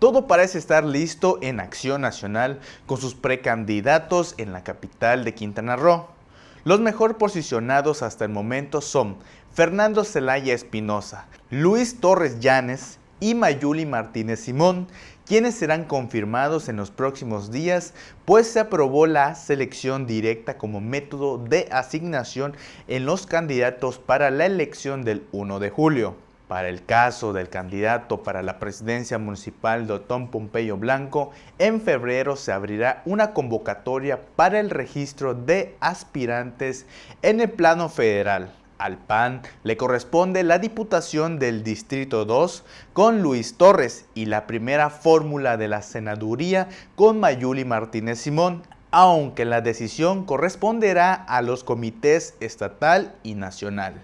Todo parece estar listo en Acción Nacional con sus precandidatos en la capital de Quintana Roo. Los mejor posicionados hasta el momento son Fernando Celaya Espinosa, Luis Torres Llanes y Mayuli Martínez Simón, quienes serán confirmados en los próximos días, pues se aprobó la selección directa como método de asignación en los candidatos para la elección del 1 de julio. Para el caso del candidato para la presidencia municipal Otón Pompeyo Blanco, en febrero se abrirá una convocatoria para el registro de aspirantes en el plano federal. Al PAN le corresponde la Diputación del Distrito 2 con Luis Torres y la primera fórmula de la senaduría con Mayuli Martínez Simón, aunque la decisión corresponderá a los comités estatal y nacional.